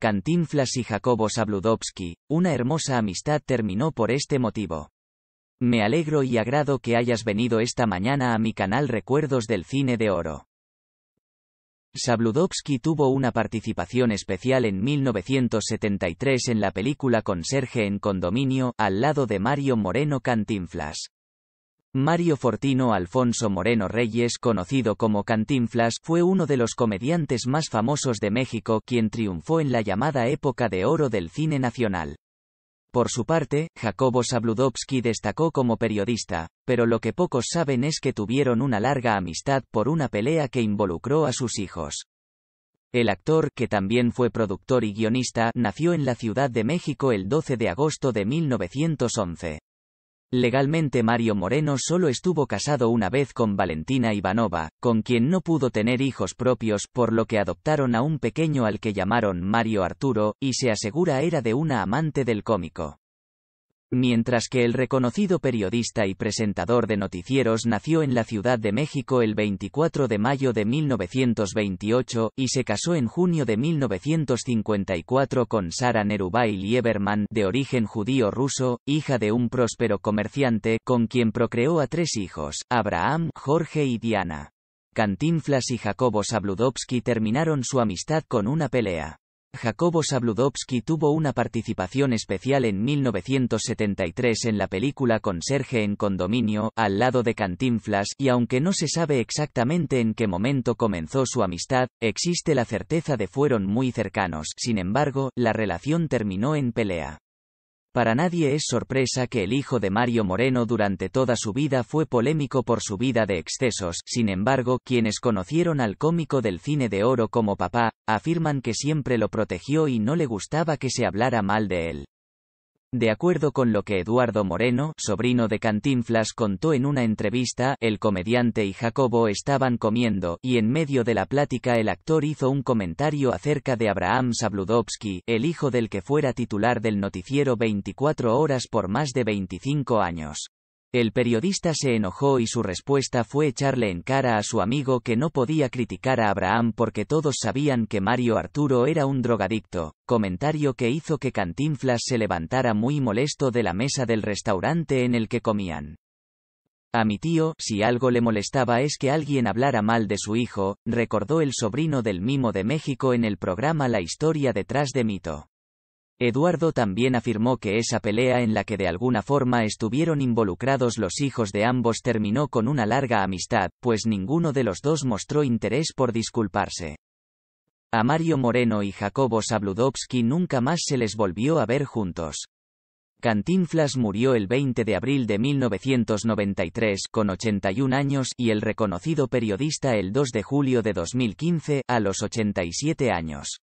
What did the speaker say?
Cantinflas y Jacobo Sabludowski, una hermosa amistad terminó por este motivo. Me alegro y agrado que hayas venido esta mañana a mi canal Recuerdos del Cine de Oro. Sabludowski tuvo una participación especial en 1973 en la película Conserje en Condominio, al lado de Mario Moreno Cantinflas. Mario Fortino Alfonso Moreno Reyes, conocido como Cantinflas, fue uno de los comediantes más famosos de México quien triunfó en la llamada época de oro del cine nacional. Por su parte, Jacobo Sabludowski destacó como periodista, pero lo que pocos saben es que tuvieron una larga amistad por una pelea que involucró a sus hijos. El actor, que también fue productor y guionista, nació en la Ciudad de México el 12 de agosto de 1911. Legalmente Mario Moreno solo estuvo casado una vez con Valentina Ivanova, con quien no pudo tener hijos propios, por lo que adoptaron a un pequeño al que llamaron Mario Arturo, y se asegura era de una amante del cómico. Mientras que el reconocido periodista y presentador de noticieros nació en la Ciudad de México el 24 de mayo de 1928 y se casó en junio de 1954 con Sara Nerubail Lieberman, de origen judío ruso, hija de un próspero comerciante, con quien procreó a tres hijos, Abraham, Jorge y Diana. Cantinflas y Jacobo Sabludowski terminaron su amistad con una pelea. Jacobo Sabludowski tuvo una participación especial en 1973 en la película con Serge en Condominio, al lado de Cantinflas, y aunque no se sabe exactamente en qué momento comenzó su amistad, existe la certeza de fueron muy cercanos, sin embargo, la relación terminó en pelea. Para nadie es sorpresa que el hijo de Mario Moreno durante toda su vida fue polémico por su vida de excesos, sin embargo, quienes conocieron al cómico del cine de oro como papá, afirman que siempre lo protegió y no le gustaba que se hablara mal de él. De acuerdo con lo que Eduardo Moreno, sobrino de Cantinflas, contó en una entrevista, el comediante y Jacobo estaban comiendo, y en medio de la plática el actor hizo un comentario acerca de Abraham Sabludowski, el hijo del que fuera titular del noticiero 24 horas por más de 25 años. El periodista se enojó y su respuesta fue echarle en cara a su amigo que no podía criticar a Abraham porque todos sabían que Mario Arturo era un drogadicto, comentario que hizo que Cantinflas se levantara muy molesto de la mesa del restaurante en el que comían. A mi tío, si algo le molestaba es que alguien hablara mal de su hijo, recordó el sobrino del mimo de México en el programa La historia detrás de mito. Eduardo también afirmó que esa pelea en la que de alguna forma estuvieron involucrados los hijos de ambos terminó con una larga amistad, pues ninguno de los dos mostró interés por disculparse. A Mario Moreno y Jacobo Sabludowski nunca más se les volvió a ver juntos. Cantinflas murió el 20 de abril de 1993 con 81 años y el reconocido periodista el 2 de julio de 2015 a los 87 años.